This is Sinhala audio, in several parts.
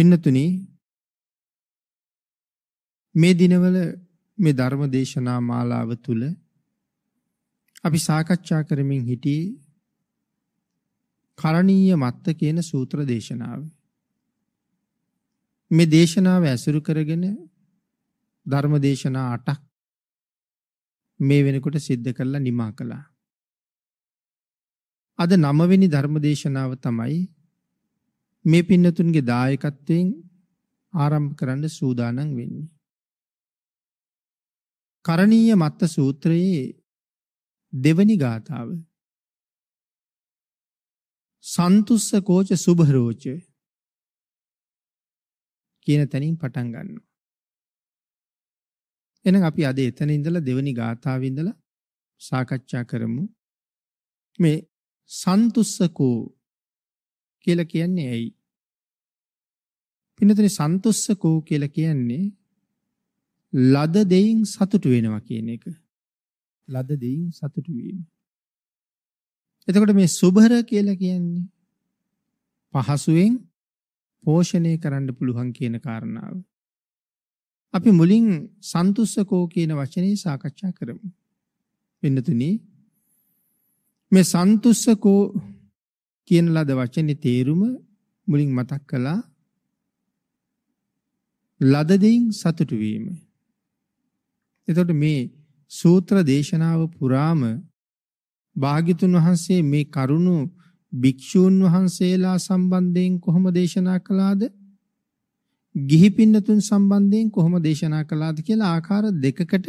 පින්නතුනි මේ දිනවල මේ ධර්ම දේශනා මාලාව තුල අපි සාකච්ඡා කරමින් සිටියේ කරණීය මත්ත කියන සූත්‍ර දේශනාව. මේ දේශනාව ඇසුරු කරගෙන ධර්ම දේශනා 8ක් මේ වෙනකොට සිද්ධ කරලා නිමා කළා. අද 9 වෙනි ධර්ම දේශනාව තමයි මේ පින්නතුන්ගේ දායකත්වයෙන් ආරම්භ කරන්න සූදානම් වෙන්නේ. කරණීය මත්ත සූත්‍රයේ දෙවනි ගාථාව. සන්තුස්ස කෝච සුභරෝච කියන තැනින් පටන් ගන්නවා. එහෙනම් අපි අද එතන ඉඳලා දෙවනි ගාථාවේ ඉඳලා සාකච්ඡා කරමු. මේ සන්තුස්සකෝ කියලා කියන්නේ ඇයි? පින්නතනේ සන්තුස්සකෝ කියලා කියන්නේ ලද දෙයින් සතුටු වෙනවා කියන එක. ලද දෙයින් සතුටු වීම. එතකොට මේ සුභර කියලා කියන්නේ පහසුවෙන් පෝෂණය කරන්න පුළුවන් කියන කාරණාව. අපි මුලින් සන්තුස්සකෝ කියන වචනේ සාකච්ඡා කරමු. වෙනතුනි මේ සන්තුස්සකෝ කියන ලද වචනේ තේරුම මුලින් මතක් කළා ලද දෙයින් සතුටු වීම. එතකොට මේ සූත්‍ර දේශනාව පුරාම භාග්‍යතුන් වහන්සේ මේ කරුණු භික්ෂූන් වහන්සේලා සම්බන්ධයෙන් කොහොම දේශනා කළාද? ගිහි පින්නතුන් සම්බන්ධයෙන් කොහොම දේශනා කළාද කියලා ආකාර දෙකකට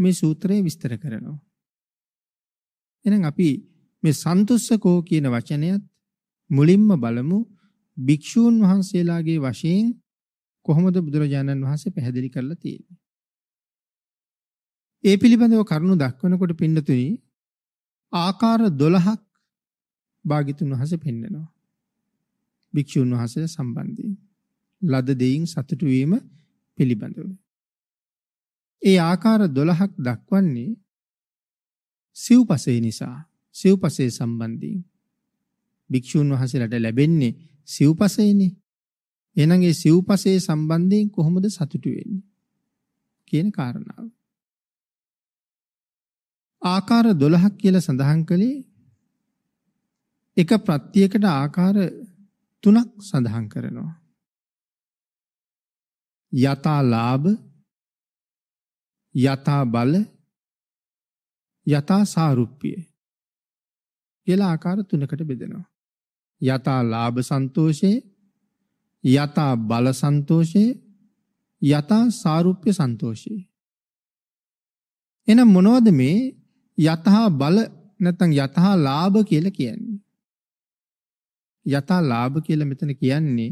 මේ සූත්‍රය විස්තර කරනවා. එහෙනම් අපි මේ සන්තුස්සකෝ කියන වචනයත් මුලින්ම බලමු භික්ෂූන් වහන්සේලාගේ වශයෙන් කොහොමද බුදුරජාණන් වහන්සේ පැහැදිලි කරලා තියෙන්නේ. ඒ පිළිබඳව කරුණු දක්වනකොට පින්නතුනි ආකාර 12ක් භාගිතුන් වහන්සේ පෙන්නනවා. භික්ෂුන් වහන්සේ සම්බන්ධයෙන් ලද දෙයින් සතුටු වීම පිළිබඳව. ඒ ආකාර 12ක් දක්වන්නේ සිව්පසේ නිසා සිව්පසේ සම්බන්ධයෙන් භික්ෂුන් වහන්සේලාට ලැබෙන්නේ සිව්පසේනේ එහෙනම් ඒ සිව්පසේ සම්බන්ධයෙන් කොහොමද සතුටු වෙන්නේ කියන කාරණාව. ආකාර 12ක් කියලා සඳහන් කළේ එක ප්‍රත්‍යයකට ආකාර තුනක් සඳහන් කරනවා. යතා ලාභ යතා බල යතා සාරුප්පිය කියලා ආකාර තුනකට බෙදෙනවා. යතා ලාභ සන්තෝෂේ යතා බල සන්තෝෂය යතා සාරුප්‍ය සන්තෝෂය එහෙනම් මොනවද මේ යතහා බල නැත්නම් යතහා ලාභ කියලා කියන්නේ යතා ලාභ කියලා මෙතන කියන්නේ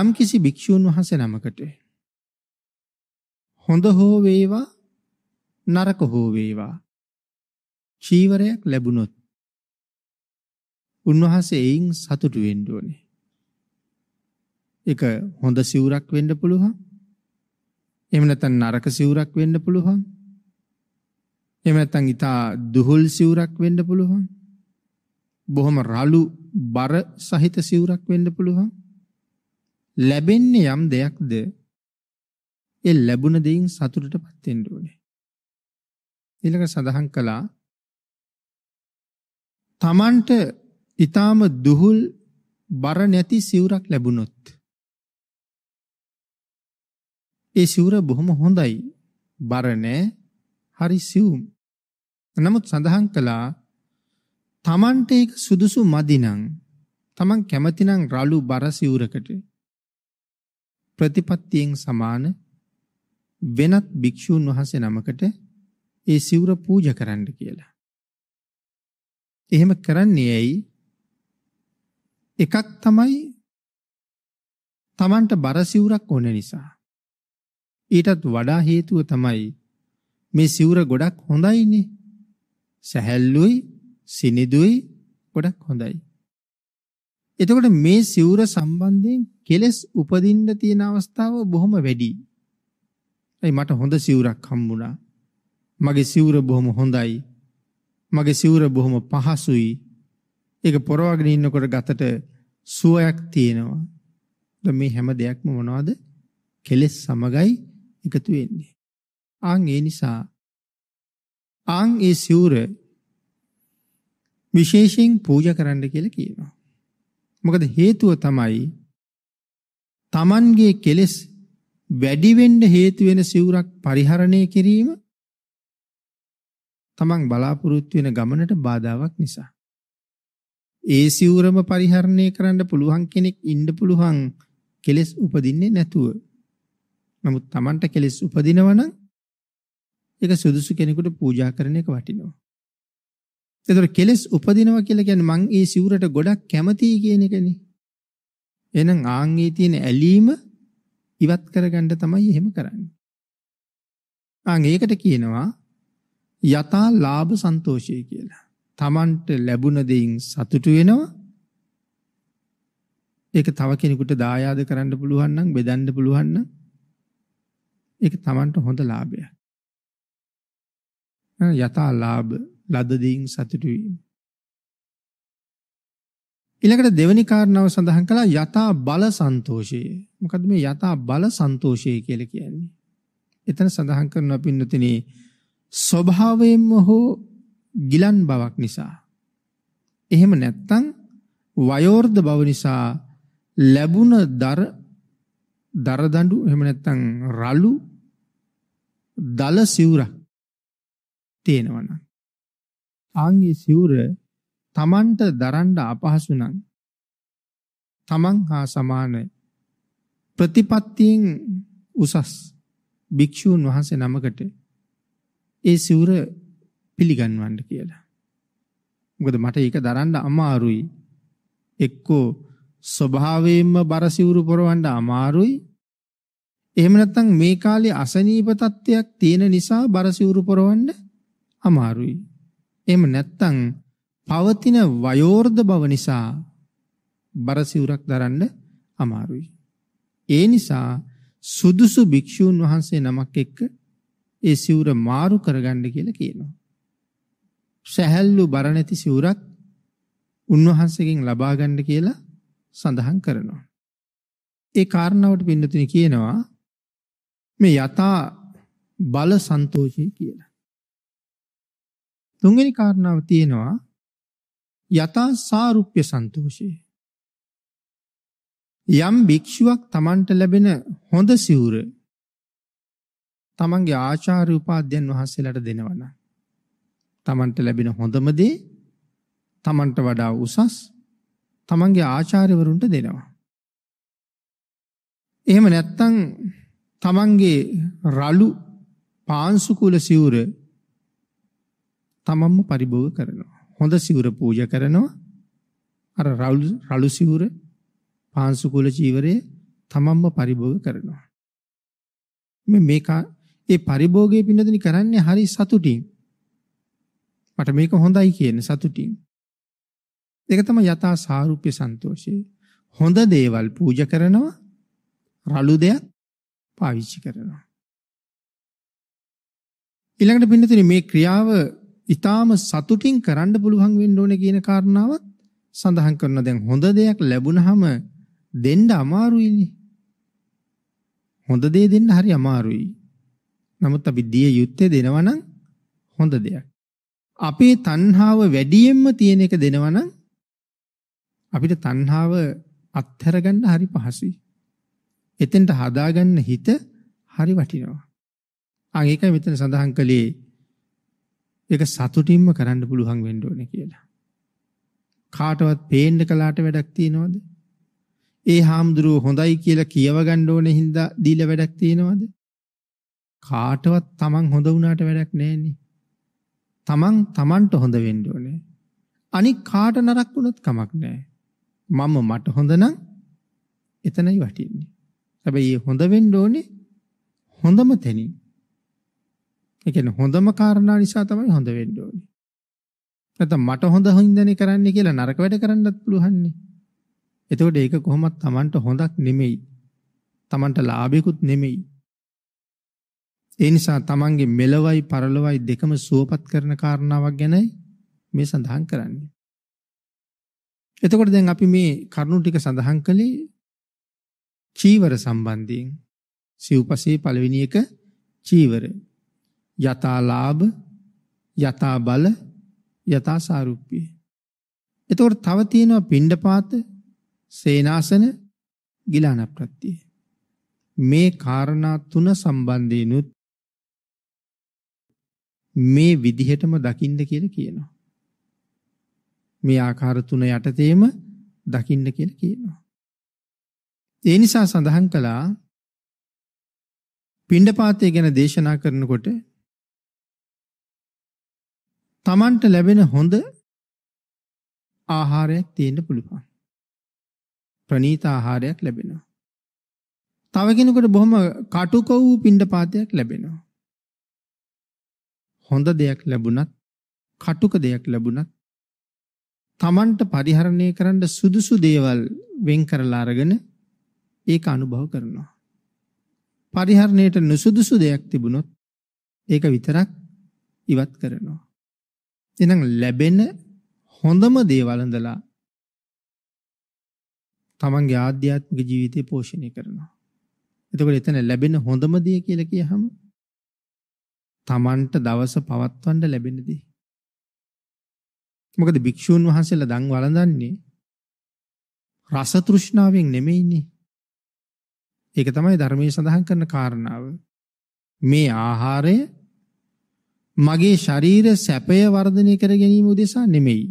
යම් කිසි භික්ෂූන් වහන්සේ නමකට හොඳ හෝ වේවා නරක හෝ වේවා චීවරයක් ලැබුණොත් උන්වහන්සේ එයින් සතුටු වෙන්න ඕනේ ඒක හොඳ සිවුරක් වෙන්න පුළුවන්. එහෙම නැත්නම් නරක සිවුරක් වෙන්න පුළුවන්. එහෙම නැත්නම් ඊටා දුහුල් සිවුරක් වෙන්න පුළුවන්. බොහොම රළු බර සහිත සිවුරක් වෙන්න පුළුවන්. ලැබෙන්නේ යම් දෙයක්ද ඒ ලැබුණ දෙයින් සතුටටපත් වෙන්න ඕනේ. ඊළඟ සඳහන් කළා තමන්ට ඊටාම දුහුල් බර නැති සිවුරක් ලැබුණොත් ඒ සිවුර බොහොම හොඳයි. බර හරි සිවුම්. නමුත් සඳහන් කළා Tamante එක සුදුසු මදි නම් Taman කැමති නම් රළු බර සිවුරකට ප්‍රතිපත්තියෙන් සමාන වෙනත් භික්ෂූන් වහන්සේ නමකට ඒ සිවුර පූජා කරන්න කියලා. එහෙම කරන්නේ ඇයි? එකක් තමයි Tamanට බර සිවුරක් ඕන නිසා. ඊටත් වඩා හේතුව තමයි මේ සිවුර ගොඩක් හොඳයිනේ. සැහැල්ලුයි, සිනිදුයි ගොඩක් හොඳයි. එතකොට මේ සිවුර සම්බන්ධයෙන් කෙලස් උපදින්න තියෙන අවස්ථාව බොහොම වැඩි. අයි මට හොඳ සිවුරක් හම්බුණා. මගේ සිවුර බොහොම හොඳයි. මගේ සිවුර බොහොම පහසුයි. ඒක පොරවගෙන ඉන්නකොට ගතට සුවයක් තියෙනවා. මේ හැම දෙයක්ම මොනවද? කෙලස් සමගයි එකතු වෙන්නේ. ආන් ඒ නිසා ආන් ඒ සිවුර විශේෂයෙන් පූජා කරන්න කියලා කියනවා. මොකද හේතුව තමයි Tamanගේ කෙලෙස් වැඩි වෙන්න හේතු වෙන සිවුරක් පරිහරණය කිරීම Taman බලාපොරොත්තු වෙන ගමනට බාධාවක් නිසා. ඒ සිවුරම පරිහරණය කරන්න පුළුවන් කෙනෙක් ඉන්න පුළුවන් කෙලෙස් උපදින්නේ නැතුව නමුත් Tamanට කෙලෙස් උපදිනවනම් ඒක සුදුසු කෙනෙකුට පූජා කරන එක වටිනවා. ඒතර කෙලෙස් උපදිනවා කියලා කියන්නේ මං ඒ සිවුරට ගොඩක් කැමතියි කියන එකනේ. එහෙනම් ආන්ගේ තියෙන ඇලීම ඉවත් කරගන්න තමයි එහෙම කරන්නේ. ආන් ඒකට කියනවා යතා ලාභ සන්තෝෂය කියලා. Tamanට ලැබුණ දෙයින් සතුටු වෙනවා. ඒක තව කෙනෙකුට දායාද කරන්න පුළුවන් නම් බෙදන්න පුළුවන් නම් ඒක Tamanට හොඳ ලාභයක්. යථා ලාභ ලද දෙයින් සතුටු වීම. ඊළඟට දෙවැනි කාරණාව සඳහන් කළා යථා බල සන්තෝෂය. මොකද මේ යථා බල සන්තෝෂය කියලා කියන්නේ? එතන සඳහන් කරනවා පින්නතිනි ස්වභාවයෙන්ම හෝ ගිලන් බවක් නිසා. එහෙම නැත්නම් වයෝර්ධ බව නිසා ලැබුණ දර දරදඬු එහෙම නැත්නම් රළු දල සිවුරක් තේනවනම් ආන්ගේ සිවුර Tamanට දරන්න අපහසු නම් Taman හා සමාන ප්‍රතිපත්තියෙන් උසස් භික්ෂූන් වහන්සේ නමකට ඒ සිවුර පිළිගන්වන්න කියලා. මොකද මට ඒක දරන්න අමාරුයි. එක්කෝ ස්වභාවයෙන්ම බරසිවුරු පොරවන්න අමාරුයි. එහෙම නැත්නම් මේ කාලේ අසනීප තත්ත්වයක් තියෙන නිසා බරසිවුරු පොරවන්න අමාරුයි. එහෙම නැත්නම් පවතින වයෝර්ධ බව නිසා බරසිවුරක් දරන්න අමාරුයි. ඒ නිසා සුදුසු භික්ෂූන් වහන්සේ නමක් එක්ක ඒ සිවුර මාරු කරගන්න කියලා කියනවා. සැහැල්ලු බර නැති සිවුරක් උන්වහන්සේගෙන් ලබා ගන්න කියලා සඳහන් කරනවා. ඒ කාරණාවට පින්නතුනි කියනවා මේ යථා බල සන්තෝෂය කියලා. තුන්වෙනි කාරණාව තියෙනවා යථා සාරුප්‍ය සන්තෝෂය. යම් භික්ෂුවක් Tamanට ලැබෙන හොඳ සිවුර Tamanගේ ආචාර්ය උපාධ්‍යයන් වහන්සේලාට දෙනවනම් Tamanට ලැබෙන හොඳම දේ Tamanට වඩා උසස් තමන්ගේ ආචාර්යවරුන්ට දෙනවා. එහෙම නැත්තම් තමන්ගේ රළු පාංශු කුල සිවුර තමන්ම පරිභෝග කරනවා. හොඳ සිවුර පූජා කරනවා. අර රළු රළු සිවුර පාංශු කුල චීවරය තමන්ම පරිභෝග කරනවා. මේ මේක ඒ පරිභෝගයේ පින්නදනි කරන්නේ හරි සතුටින්. මට මේක හොඳයි කියන සතුටින්. ඒක තමයි යථා සාරූප්‍ය සන්තෝෂය. හොඳ දේවල් පූජා කරනවා රළු දෙයක් පාවිච්චි කරනවා. ඊළඟට පින්නතුනි මේ ක්‍රියාව ඊටාම සතුටින් කරන්න පුළුවන් වෙන්න ඕනේ කියන කාරණාවත් සඳහන් කරනවා. දැන් හොඳ දෙයක් ලැබුණාම දෙන්න අමාරුයිනේ. හොඳ දේ දෙන්න හරි අමාරුයි. නමුත් අපි දිය යුත්තේ දෙනවා නම් හොඳ දෙයක්. අපේ තණ්හාව වැඩියෙන්ම තියෙන එක දෙනවා නම් අපිට තණ්හාව අත්හැර ගන්න හරි පහසුයි. එතෙන්ට හදා ගන්න හිත හරි වටිනවා. අන් ඒකයි මෙතන සඳහන් කළේ ඒක සතුටින්ම කරන්න පුළුවන් වෙන්න ඕනේ කියලා. කාටවත් පේන්න කලාට වැඩක් තියනවද? ඒ හාමුදුරුව හොඳයි කියලා කියව ගන්න ඕනේ හින්දා දීලා වැඩක් තියනවද? කාටවත් Taman හොඳ වුණාට වැඩක් නැන්නේ. Taman Tamanට හොඳ වෙන්න ඕනේ. අනික කාට නරක වුණත් කමක් නැහැ. මම මට හොඳ නම් එතනයි වටින්නේ. හැබැයි ඒ හොඳ වෙන්න ඕනේ හොඳම තැනින්. ඒ කියන්නේ හොඳම කාරණා නිසා තමයි හොඳ වෙන්න ඕනේ. නැත්නම් මට හොඳ හින්දානේ කරන්න කියලා නරක වැඩ කරන්නත් පුළුවන්නේ. එතකොට ඒක කොහොමත් Tamanට හොඳක් නෙමෙයි. Tamanට ලාභයකුත් නෙමෙයි. ඒ නිසා Tamanගේ මෙලවයි පරලොවයි දෙකම සුවපත් කරන කාරණාවක් ගැනයි මේ සඳහන් කරන්නේ. එතකොට දැන් අපි මේ කරුණු ටික සඳහන් කළේ චීවර සම්බන්ධයෙන් සිව්පසේ පළවෙනි එක චීවර යතා ලාභ යතා බල යතා සාරුප්පිය එතකොට තව තියෙනවා පිණ්ඩපාත සේනාසන ගිලානප්‍රත්‍ය මේ කාරණා තුන සම්බන්ධිනුත් මේ විදිහටම දකින්න කියලා කියනවා මේ ආකාර තුන යටතේම දකින්න කියලා කියනවා. ඒ නිසා සඳහන් කළා පිණ්ඩපාතය ගැන දේශනා කරනකොට තමන්ට ලැබෙන හොඳ ආහාරයක් තියෙන්න පුළුවන්. ප්‍රණීත ආහාරයක් ලැබෙනවා. තව කෙනෙකුට බොහොම කටුක වූ පිණ්ඩපාතයක් ලැබෙනවා. හොඳ දෙයක් ලැබුණත් කටුක දෙයක් ලැබුණත් තමන්ට පරිහරණය කරන්න සුදුසු දේවල් වෙන් කරලා අරගෙන ඒක අනුභව කරනවා. පරිහරණයට නුසුදුසු දෙයක් තිබුණොත් ඒක විතරක් ඉවත් කරනවා. එහෙනම් ලැබෙන හොඳම දේ වළඳලා තමන්ගේ ආධ්‍යාත්මික ජීවිතය පෝෂණය කරනවා. එතකොට එතන ලැබෙන හොඳම දේ කියලා කියහම තමන්ට දවස පවත්වන්න ලැබෙන දේ. මොකද භික්ෂූන් වහන්සේලා දන් වළඳන්නේ රස තෘෂ්ණාවෙන් නෙමෙයිනේ. ඒක තමයි ධර්මයේ සඳහන් කරන කාරණාව. මේ ආහාරය මගේ ශරීර සැපය වර්ධනය කර ගැනීම උදෙසා නෙමෙයි.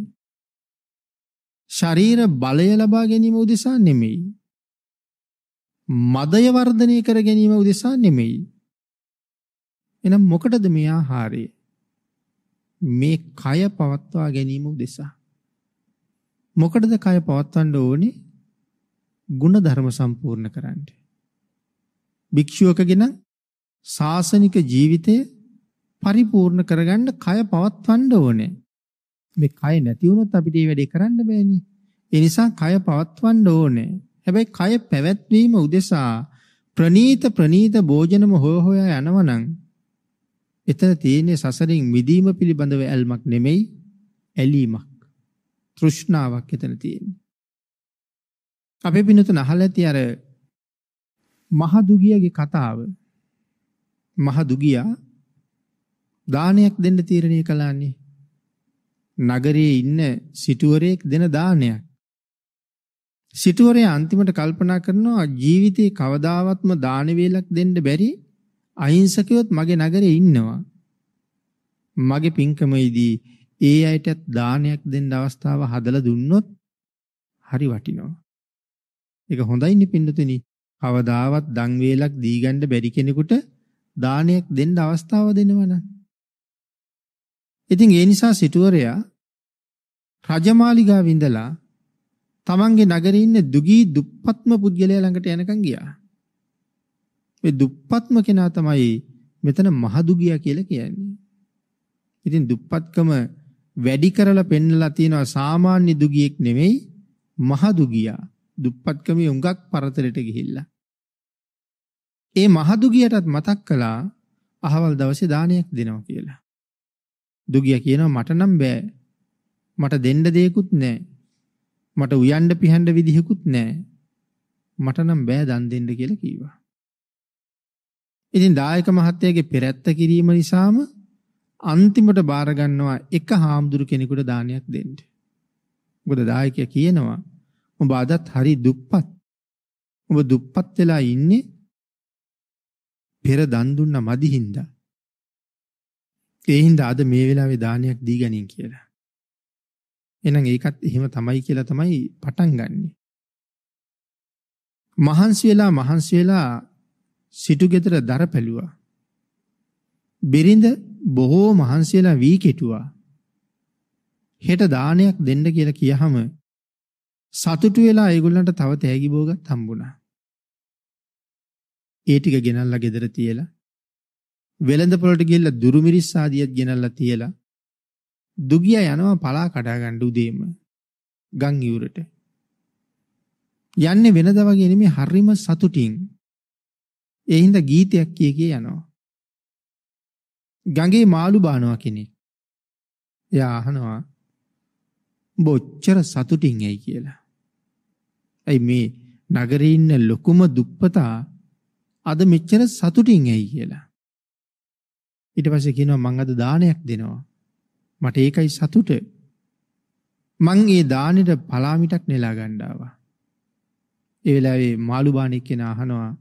ශරීර බලය ලබා ගැනීම උදෙසා නෙමෙයි. මදය වර්ධනය කර ගැනීම උදෙසා නෙමෙයි. එනම් මොකටද මේ ආහාරය? මේ කය පවත්වා ගැනීම උදෙසා. මොකටද කය පවත්වන්න ඕනේ? ගුණ ධර්ම සම්පූර්ණ කරන්න. භික්ෂුවකගෙන සාසනික ජීවිතය පරිපූර්ණ කරගන්න කය පවත්වන්න ඕනේ. මේ කය නැති වුණොත් අපිට මේ වැඩේ කරන්න බෑනේ. ඒ නිසා කය පවත්වන්න ඕනේ. හැබැයි කය පැවැත්වීම උදෙසා ප්‍රනීත ප්‍රනීත භෝජනම හොය හොයා යනවනම් එතන තියෙන්නේ සසරින් මිදීම පිළිබඳව ඇල්මක් නෙමෙයි ඇලීමක්. තෘෂ්ණාවක් එතන තියෙන්නේ. අපේ පිනතුන අහලා ඇති අර මහදුගියගේ කතාව. මහදුගියා දානයක් දෙන්න තීරණය කළානේ. නගරයේ ඉන්න සිටුවරයෙක් දෙන දානයක්. සිටුවරයා අන්තිමට කල්පනා කරනවා ජීවිතේ කවදාවත්ම දාන වේලක් දෙන්න බැරි අහිංසකයොත් මගේ නගරේ ඉන්නවා. මගේ පින්කමේදී ඒ අයටත් දානයක් දෙන්න අවස්ථාව හදලා දුන්නොත් හරි වටිනවා. ඒක හොඳයිනේ පින්නතුනි. කවදාවත් දන් වේලක් දීගන්න බැරි කෙනෙකුට දානයක් දෙන්න අවස්ථාව දෙනවනම්. ඉතින් ඒ නිසා සිටුවරයා රජමාලිගාව ඉඳලා තමන්ගේ නගරේ ඉන්න දුගී දුප්පත්ම පුද්ගලයා ළඟට යනකම් ගියා. මේ දුප්පත්ම කෙනා තමයි මෙතන මහදුගියා කියලා කියන්නේ. ඉතින් දුප්පත්කම වැඩි කරලා පෙන්නලා තියෙනවා සාමාන්‍ය දුගියෙක් නෙමෙයි මහදුගියා. දුප්පත්කමේ උඟක් පරතරයට ගිහිල්ලා. ඒ මහදුගියටත් මතක් කළා අහවල් දවසේ දානයක් දෙනවා කියලා. දුගියා කියනවා මට නම් බෑ. මට දෙන්න දෙයක්වත් නැහැ. මට උයන්න පිහන්න විදිහකුත් නැහැ. මට නම් බෑ දන් දෙන්න කියලා කිව්වා. ඉතින් දායක මහත්තයාගේ පෙරැත්ත කිරීම නිසාම අන්තිමට බාර ගන්නවා එක හාමුදුරු කෙනෙකුට දානයක් දෙන්න. මොකද දායකයා කියනවා ඔබ අදත් හරි දුප්පත්. ඔබ දුප්පත් වෙලා ඉන්නේ පෙර දන් දුන්න මදි හින්දා. ඒ හින්දා අද මේ වෙලාවේ දානයක් දී ගැනීම කියලා. එහෙනම් ඒකත් එහෙම තමයි කියලා තමයි පටන් ගන්නෙ. මහන්සි වෙලා මහන්සි වෙලා සිටු ගෙදර දර පැළුවා. බිරිඳ බොහෝ මහන්සියලා වී කෙටුවා. හෙට දානයක් දෙන්න කියලා කියහම සතුටු වෙලා ඒගොල්ලන්ට තව තෑගි බෝගත් හම්බුණා. ඒ ටික ගෙනල්ලා ගෙදර තියලා වෙළඳ පොළට ගිහිල්ලා දුරු මිරිස් ආදියත් ගෙනල්ලා තියලා දුගියා යනවා පලා කඩා ගන්න උදේම ගම් ඉවුරට යන්නේ වෙනදා වගේ නෙමෙයි හරිම සතුටින් ඒ හින්දා ගීතයක් කිය කිය යනවා. ගඟේ මාළු බානවා කෙනෙක්. එයා අහනවා බොච්චර සතුටින් ඇයි කියලා. ඇයි මේ නගරේ ඉන්න ලොකුම දුප්පතා අද මෙච්චර සතුටින් ඇයි කියලා. ඊට පස්සේ කියනවා මං අද දානයක් දෙනවා. මට ඒකයි සතුට. මං ඒ දානෙට පලාමිටක් නෙලා ගන්න ආවා. ඒ වෙලාවේ මාළු බාණෙක් කෙනා අහනවා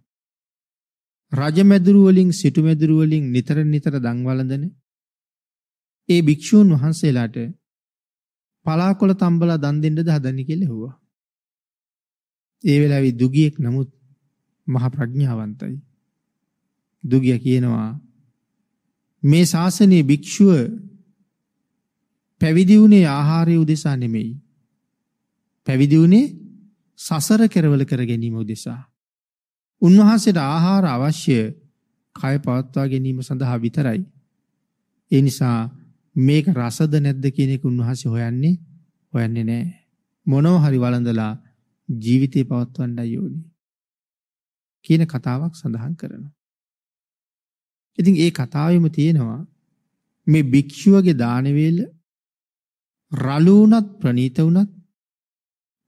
රජමැදුරු වලින් සිටුමැදුරු වලින් නිතර නිතර දන් වළඳන ඒ භික්ෂූන් වහන්සේලාට පලාකොළ තම්බලා දන් දෙන්නද හදන්නේ කියලා ඇහුවා. ඒ වෙලාවේ දුගියෙක් නමුත් මහා ප්‍රඥාවන්තයි. දුගිය කියනවා මේ ශාසනයේ භික්ෂුව පැවිදි වුණේ ආහාරය උදෙසා නෙමෙයි. පැවිදි වුණේ සසර කෙරවල කර ගැනීම උදෙසා. උන්වහන්සේට ආහාර අවශ්‍ය කය පවත්වා ගැනීම සඳහා විතරයි. ඒ නිසා මේක රසද නැද්ද කියන එක උන්වහන්සේ හොයන්නේ හොයන්නේ නැහැ. මොනව හරි වළඳලා ජීවිතේ පවත්වන්නයි ඕනේ. කියන කතාවක් සඳහන් කරනවා. ඉතින් ඒ කතාවෙම තියෙනවා මේ භික්ෂුවගේ දාන වේල රළු වුණත් ප්‍රනීත වුණත්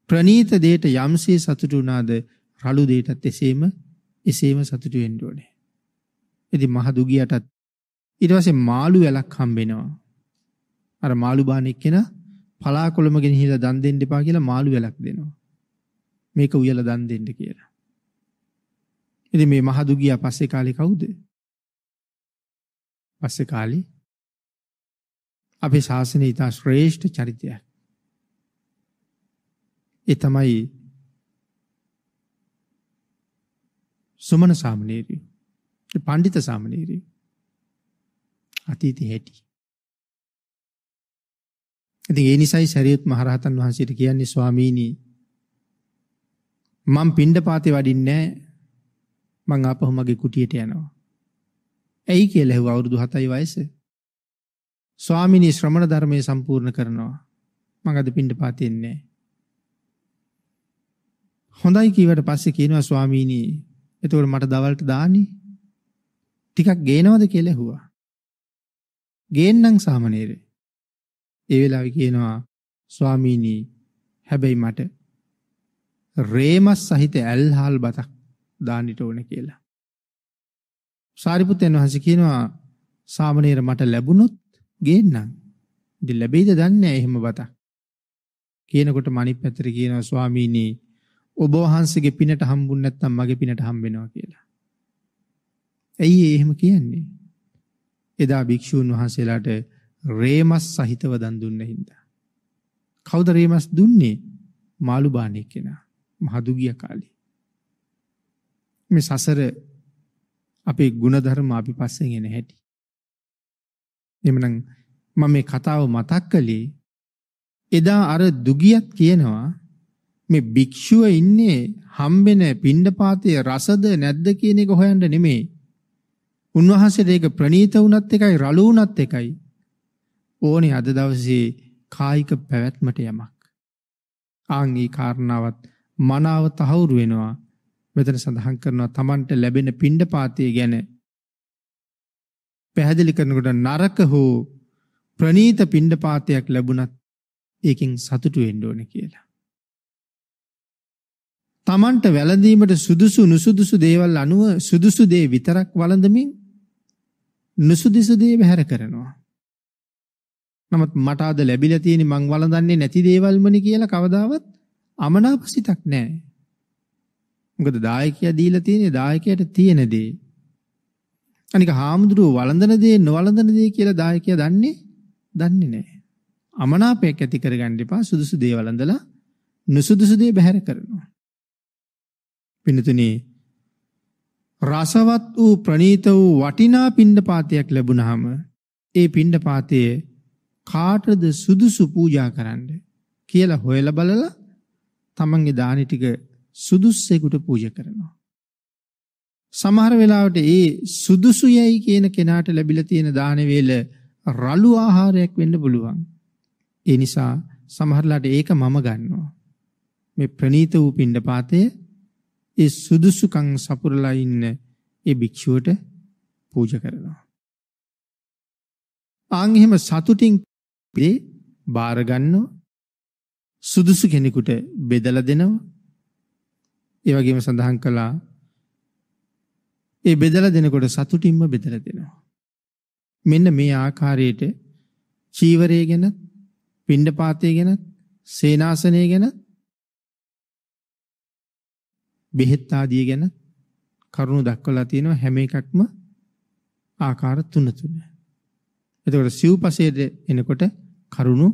ප්‍රනීත දෙයට යම්සේ සතුටු වුණාද රළු දෙයටත් එසේම එසේම සතුටු වෙන්න ඕනේ. ඉතින් මහ දුගියටත් ඊට පස්සේ මාළු වැලක් හම්බෙනවා. අර මාළු බාන එක්කෙනා පලාකොළම ගෙනහිලා දන් දෙන්න එපා කියලා මාළු වැලක් දෙනවා. මේක උයලා දන් දෙන්න කියලා. ඉතින් මේ මහ දුගියා පස්සේ කාලේ කවුද? පස්සේ කාලේ අපේ ශාසනයේ ඉතා ශ්‍රේෂ්ඨ චරිතයක්. ඒ තමයි සුමන සාමණේරිය. පඬිත සාමණේරිය. අතීතේ හැටි. ඉතින් ඒ නිසයි සරියුත් මහරහතන් වහන්සේට කියන්නේ ස්වාමීනි මම පිණ්ඩපාතේ වඩින්නේ මං ආපහු මගේ කුටියට යනවා. ඇයි කියලා හෙව අවුරුදු 7යි වයස. ස්වාමිනී ශ්‍රමණ ධර්මයේ සම්පූර්ණ කරනවා. මං අද පිණ්ඩපාතේ ඉන්නේ. හොඳයි කීවට පස්සේ කියනවා ස්වාමීනි එතකොට මට දවල්ට දාන්නේ ටිකක් ගේනවද කියලා ඇහුවා. ගේන්නම් සාමනීරේ. ඒ වෙලාවේ කියනවා ස්වාමීනි හැබැයි මට රේමස් සහිත ඇල්හාල් බතක් දාන්නට ඕන කියලා. සාරිපුත්තයන් වහන්සේ කියනවා සාමනීර මට ලැබුණොත් ගේන්නම්. ඉතින් ලැබෙයිද දන්නේ නැහැ එහෙම බතක්. කියනකොට මණිපැතර කියනවා ස්වාමීනි ඔබ වහන්සේගේ පිනට හම්බුන් නැත්නම් මගේ පිනට හම්බ වෙනවා කියලා. ඇයි එහෙම කියන්නේ? එදා භික්ෂූන් වහන්සේලාට රේමස් සහිතව දන් දුන්නේ හින්දා. කවුද රේමස් දුන්නේ? මාළු බාණේ කෙනා. මහදුගිය කාලේ. මේ සසර අපේ ಗುಣධර්ම අපි පස්සෙන් එන හැටි. එමනම් මම මේ කතාව මතක් කළේ එදා අර දුගියත් කියනවා මේ භික්ෂුව ඉන්නේ හම්බෙන පිණ්ඩපාතයේ රසද නැද්ද කියන එක හොයන්න නෙමෙයි. උන්වහන්සේට ඒක ප්‍රණීත වුණත් එකයි රළු වුණත් එකයි. ඕනේ අද දවසේ කායික පැවැත්මට යමක්. ආන් ඊ කාරණාවත් මනාව තහවුරු වෙනවා. මෙතන සඳහන් කරනවා Tamanට ලැබෙන පිණ්ඩපාතය ගැන පැහැදිලි කරනකොට නරක හෝ ප්‍රණීත පිණ්ඩපාතයක් ලැබුණත් ඒකෙන් සතුටු වෙන්න ඕනේ කියලා. තමන්ට වැළඳීමට සුදුසු නුසුදුසු දේවල් අනුව සුදුසු දේ විතරක් වළඳමින් නුසුදුසු දේ බැහැර කරනවා. නමුත් මට අද ලැබිලා තියෙන මං වළඳන්නේ නැති දේවල්මනි කියලා කවදාවත් අමනාපසිතක් නැහැ. මොකද දායකයා දීලා තියෙන්නේ දායකයට තියෙන දේ. අනික හාමුදුරුව වළඳන දේ නොවළඳන දේ කියලා දායකයා දන්නේ දන්නේ නැහැ. අමනාපයක් ඇති කරගන්න එපා සුදුසු දේ වළඳලා නුසුදුසු දේ බැහැර කරනවා. පිනතුනේ රසවත් වූ ප්‍රණීත වූ වටිනා පිණ්ඩපාතයක් ලැබුණාම ඒ පිණ්ඩපාතය කාටද සුදුසු පූජා කරන්න කියලා හොයලා බලලා තමන්ගේ දානි ටික සුදුස්සෙකුට පූජා කරනවා. සමහර වෙලාවට ඒ සුදුසු යයි කියන කෙනාට ලැබිලා තියෙන දාන වේල රළු ආහාරයක් වෙන්න පුළුවන්. ඒ නිසා සමහරලාට ඒක මම ගන්නවා. මේ ප්‍රණීත වූ පිණ්ඩපාතය ඒ සුදුසුකම් සපුරලා ඉන්න ඒ භික්ෂුවට පූජා කරනවා. ආන් එහෙම සතුටින් පිළි බාර ගන්නවා. සුදුසු කෙනෙකුට බෙදලා දෙනවා. ඒ වගේම සඳහන් කළා ඒ බෙදලා දෙනකොට සතුටින්ම බෙදලා දෙනවා. මෙන්න මේ ආකාරයට චීවරය ගැන, පිණ්ඩපාතය ගැන, සේනාසනය ගැන බෙහෙත් ආදිය ගැන කරුණු දක්වලා තියෙනවා හැම එකක්ම ආකාර තුන තුන. එතකොට සිව්පසේට එනකොට කරුණු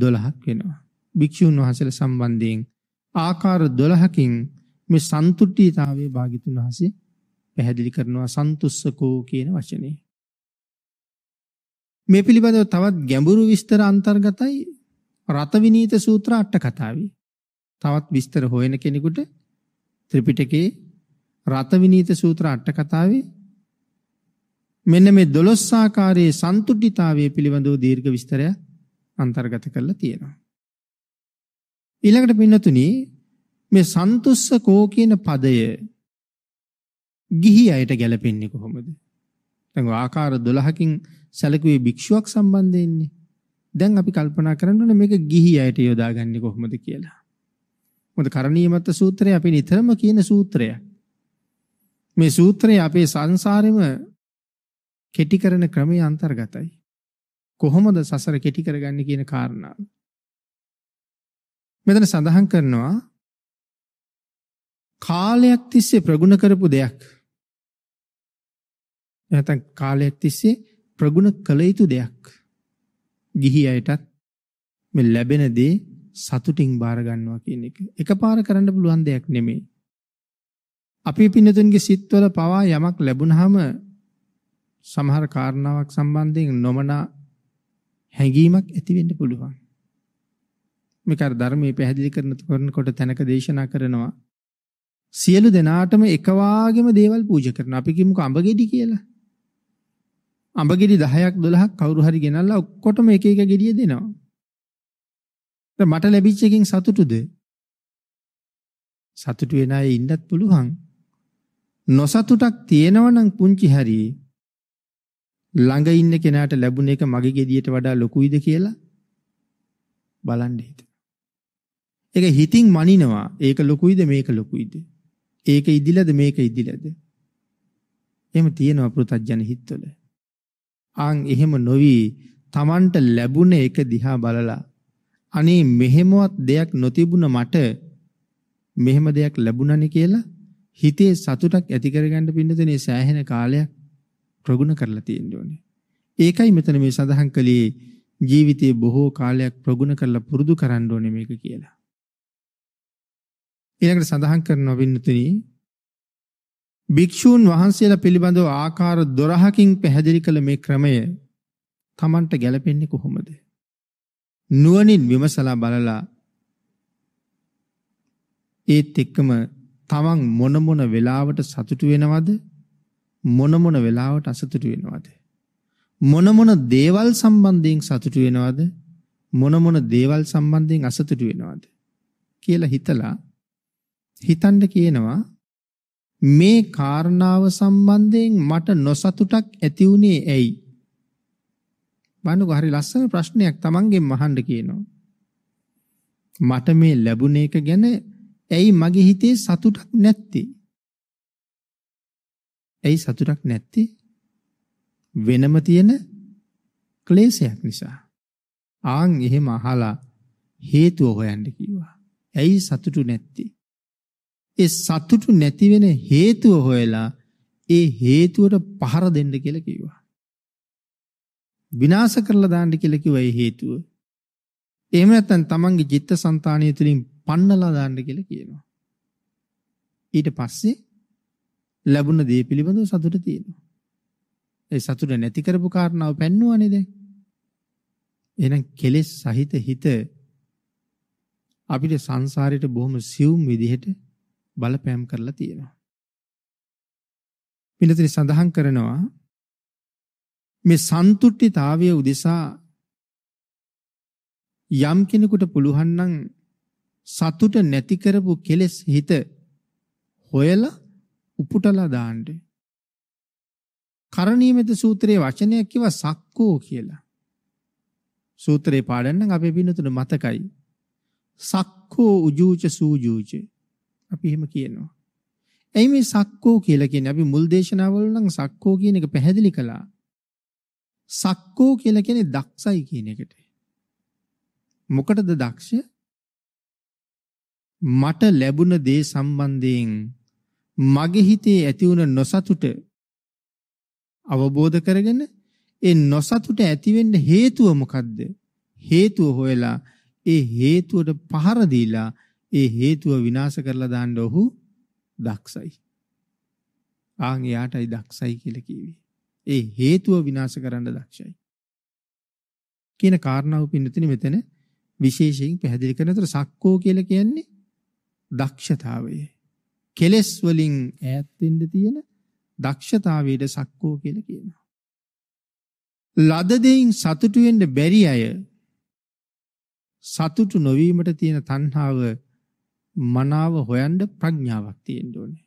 12ක් වෙනවා. භික්ෂුන් වහන්සේලා සම්බන්ධයෙන් ආකාර 12කින් මේ සන්තුට්ඨීතාවයේ භාග්‍යතුන් වහන්සේ පැහැදිලි කරනවා සන්තුස්සකෝ කියන වචනේ. මේ පිළිබඳව තවත් ගැඹුරු විස්තර අන්තර්ගතයි රතවිනීත සූත්‍ර අට කතාවේ. තවත් විස්තර හොයන කෙනෙකුට ත්‍රිපිටකේ රතවිනීත සූත්‍ර අට කතාවේ මෙන්න මේ 12 ආකාරයේ සන්තුට්ඨිතාවයේ පිළිබඳව දීර්ඝ විස්තරය අන්තර්ගත කරලා තියෙනවා. ඊළඟට පින්නතුනි මේ සන්තුස්ස කෝ කියන පදය ගිහි අයට ගැලපෙන්නේ කොහොමද? දැන් ආකාර 12කින් සැලකුවේ භික්ෂුවක් සම්බන්ධයෙන්නේ. දැන් අපි කල්පනා කරන්න ඕනේ මේක ගිහි අයට යොදාගන්නේ කොහොමද කියලා. මොකද කරණීයමත් සූත්‍රය අපි නිතරම කියන සූත්‍රයක්. මේ සූත්‍රය අපේ සංසාරෙම කෙටි කරන ක්‍රමයේ අන්තර්ගතයි. කොහොමද සසර කෙටි කරගන්නේ කියන කාරණාව. මෙතන සඳහන් කරනවා කාලයක් තිස්සේ ප්‍රගුණ කරපු දෙයක්. නැත්නම් කාලයක් තිස්සේ ප්‍රගුණ කළ යුතු දෙයක්. ගිහි අයටත් මේ ලැබෙන දේ සතුටින් බාර ගන්නවා කියන එක එකපාර කරන්න පුළුවන් දෙයක් නෙමෙයි. අපි පින්නතුන්ගේ සිත්වල පවා යමක් ලැබුණාම සමහර කාරණාවක් සම්බන්ධයෙන් නොමනා හැඟීමක් ඇති වෙන්න පුළුවන්. මේක අර ධර්මයේ පැහැදිලි කරන කරනකොට තැනක දේශනා කරනවා. සියලු දෙනාටම එක වාගෙම දේවල් පූජා කරනවා. අපි කිමුක අඹගෙඩි කියලා. අඹගෙඩි 10ක් 12ක් කවුරු හරි ගෙනල්ලා ඔක්කොටම එක එක ගෙඩිය දෙනවා. මට ලැබිච්ච එකෙන් සතුටුද? සතුටු වෙන අය ඉන්නත් පුළුවන්. නොසතුටක් තියෙනවනම් පුංචි හැරි ළඟ ඉන්න කෙනාට ලැබුණ එක මගේ gediයට වඩා ලොකුයිද කියලා බලන්න හිත. ඒක හිතින් මනිනවා. ඒක ලොකුයිද මේක ලොකුයිද? ඒක ඉදිලද මේක ඉදිලද? එහෙම තියෙනවා පෘථජන හිත්වල. ආන් එහෙම නොවි Tamanට ලැබුණ එක දිහා බලලා අනේ මෙහෙමවත් දෙයක් නොතිබුණ මට මෙහෙම දෙයක් ලැබුණනේ කියලා හිතේ සතුටක් ඇති කරගන්න පින්නතනේ සෑහෙන කාලයක් ප්‍රගුණ කරලා තියෙන්න ඕනේ. ඒකයි මෙතන මේ සඳහන් කළේ ජීවිතයේ බොහෝ කාලයක් ප්‍රගුණ කරලා පුරුදු කරන්න ඕනේ මේක කියලා. ඊළඟට සඳහන් කරනවා පින්නතනේ භික්ෂූන් වහන්සේලා පිළිබඳව ආකාර 12කින් පැහැදිලි කළ මේ ක්‍රමය Tamanට ගැලපෙන්නේ කොහොමද? නුවණින් විමසලා බලලා ඒත් එක්කම තමන් මොන මොන වෙලාවට සතුටු වෙනවද මොන මොන වෙලාවට අසතුටු වෙනවද මොන මොන දේවල් සම්බන්ධයෙන් සතුටු වෙනවද මොන මොන දේවල් සම්බන්ධයෙන් අසතුටු වෙනවද කියලා හිතලා හිතන්න කියනවා මේ කාරණාව සම්බන්ධයෙන් මට නොසතුටක් ඇති වුණේ ඇයි මනුක හරි ලස්සන ප්‍රශ්නයක් Tamanගෙන් අහන්න කියනවා. මට මේ ලැබුණ එක ගැන ඇයි මගේ හිතේ සතුටක් නැත්තේ? ඇයි සතුටක් නැත්තේ? වෙනම තියෙන ක්ලේශයක් නිසා. ආන් එහෙම අහලා හේතුව හොයන්න කිව්වා. ඇයි සතුටු නැත්තේ? ඒ සතුටු නැති වෙන හේතුව හොයලා ඒ හේතුවට පහර දෙන්න කියලා කිව්වා. විනාශ කරලා දාන්න කියලා කිව්ව ඒ හේතුව. එහෙම නැත්නම් තමන්ගේ චිත්තසංතානිය තුලින් පන්නලා දාන්න කියලා කියනවා. ඊට පස්සේ ලැබුණ දේ පිළිබඳව සතුට තියෙනවා. ඒ සතුට නැති කරපු කාරණාව පෙන්වන්නේ දැන්. එහෙනම් කෙලෙස් සහිත හිත අපිට සංසාරයට බොහොම සියුම් විදිහට බලපෑම් කරලා තියෙනවා. පිළිතුරේ සඳහන් කරනවා මේ සන්තුට්ඨිතාවය උදෙසා යම් කෙනෙකුට පුළුවන් නම් සතුට නැති කරපු කෙලෙස් හිත හොයලා උපුටලා දාන්න. කරණීයමෙත සූත්‍රයේ වචනයක් කිව්වා සක්කෝ කියලා. සූත්‍රේ පාඩම් නම් අපේ පින්නතුන මතකයි. සක්කෝ උජූච සූජූච අපි එහෙම කියනවා. එයි මේ සක්කෝ කියලා කියන්නේ අපි මුල් දේශනාවල නම් සක්කෝ කියන එක පැහැදිලි කළා. සක්කෝ කියලා කියන්නේ දක්ෂයි කියන එකට. මොකටද දක්ෂ? මට ලැබුණ දේ සම්බන්ධයෙන් මගේ හිතේ ඇති වුණ නොසතුට අවබෝධ කරගෙන ඒ නොසතුට ඇති වෙන්න හේතුව මොකද්ද? හේතුව හොයලා ඒ හේතුවට පහර දීලා ඒ හේතුව විනාශ කරලා දාන්න ඔහු දක්ෂයි. ආන් එයාටයි දක්ෂයි කියලා කිව්වේ. ඒ හේතුව විනාශ කරන්න දක්ෂයි. කියන කාරණාව පින්නතින මෙතන විශේෂයෙන් පැහැදිලි කරනතර සක්කෝ කියලා කියන්නේ දක්ෂතාවය. කෙලස් වලින් ඈත් වෙන්න තියෙන දක්ෂතාවයට සක්කෝ කියලා කියනවා. ලද දෙයින් සතුටු වෙන්න බැරි අය සතුටු නොවීමට තියෙන තණ්හාව මනාව හොයන්න ප්‍රඥාවක් තියෙන්න ඕනේ.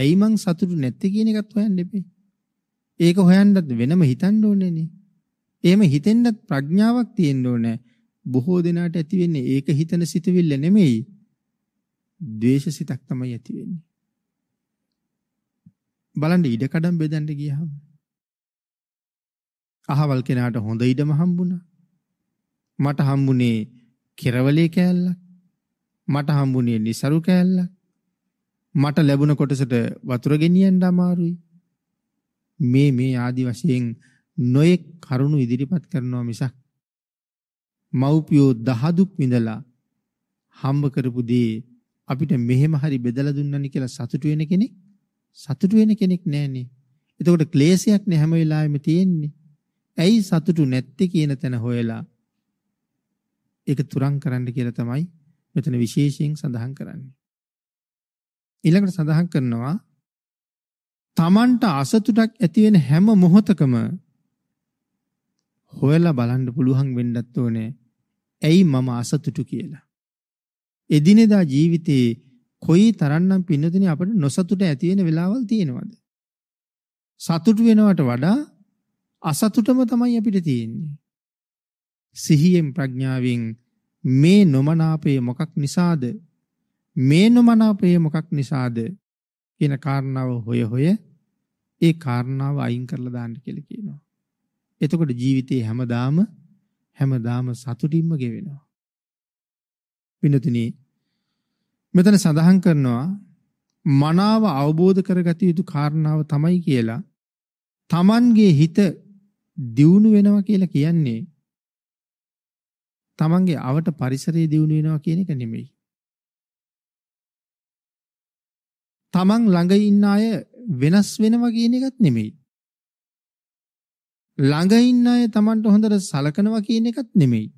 ඇයි මං සතුටු නැත්තේ කියන එකත් හොයන්න එපේ. ඒක හොයන්නත් වෙනම හිතන්න ඕනේ නේ. එහෙම හිතෙන්නත් ප්‍රඥාවක් තියෙන්න ඕනේ. බොහෝ දෙනාට ඇති වෙන්නේ ඒක හිතන සිතවිල්ල නෙමෙයි. ද්වේෂසිතක් තමයි ඇති වෙන්නේ. බලන්න ඉඩ කඩම් බෙදන්න ගියහම. අහවල් කෙනාට හොඳ ඉඩම හම්බුණා. මට හම්බුනේ කෙරවලේ කෑල්ලක්. මට හම්බුනේ නිසරු කෑල්ලක්. මට ලැබුණ කොටසට වතුර ගෙනියන්න අමාරුයි. මේ මේ ආදි වශයෙන් නොයෙක් කරුණු ඉදිරිපත් කරනවා මිසක් මව්පියෝ දහදුක් විඳලා හම්බ කරපු දේ අපිට මෙහෙම හරි බෙදලා දුන්නනි කියලා සතුටු වෙන කෙනෙක් සතුටු වෙන කෙනෙක් නැහනේ. එතකොට ක්ලේශයක් නේ හැම වෙලාවෙම තියෙන්නේ. ඇයි සතුටු නැත්තේ කියන තැන හොයලා ඒක තුරන් කරන්න කියලා තමයි මෙතන විශේෂයෙන් සඳහන් කරන්නේ. ඊළඟට සඳහන් කරනවා තමන්ට අසතුටක් ඇති වෙන හැම මොහොතකම හොයලා බලන්න පුළුවන් වෙන්නත් ඕනේ. ඇයි මම අසතුටු කියලා. එදිනෙදා ජීවිතේ කොයි තරම්නම් පින්නතුනේ අපිට නොසතුට ඇති වෙන වෙලාවල් තියෙනවද? සතුටු වෙනවට වඩා අසතුටම තමයි අපිට තියෙන්නේ. සිහියෙන් ප්‍රඥාවෙන් මේ නොමනාපය මොකක් නිසාද? මේ නොමනාපය මොකක් නිසාද? කියන කාරණාව හොය හොය ඒ කාරණාව අයින් කරලා දාන්න කියලා කියනවා. එතකොට ජීවිතේ හැමදාම හැමදාම සතුටින්ම ගෙවෙනවා. පින්නතුනි මෙතන සඳහන් කරනවා මනාව අවබෝධ කරගත යුතු කාරණාව තමයි කියලා තමන්ගේ හිත දියුණු වෙනවා කියලා කියන්නේ තමන්ගේ අවට පරිසරය දියුණු වෙනවා කියන එක නෙමෙයි. තමන් ළඟ ඉන්න අය වෙනස් වෙනවා කියන එකත් නෙමෙයි. ළඟ ඉන්න අය Tamanට හොඳට සලකනවා කියන එකත් නෙමෙයි.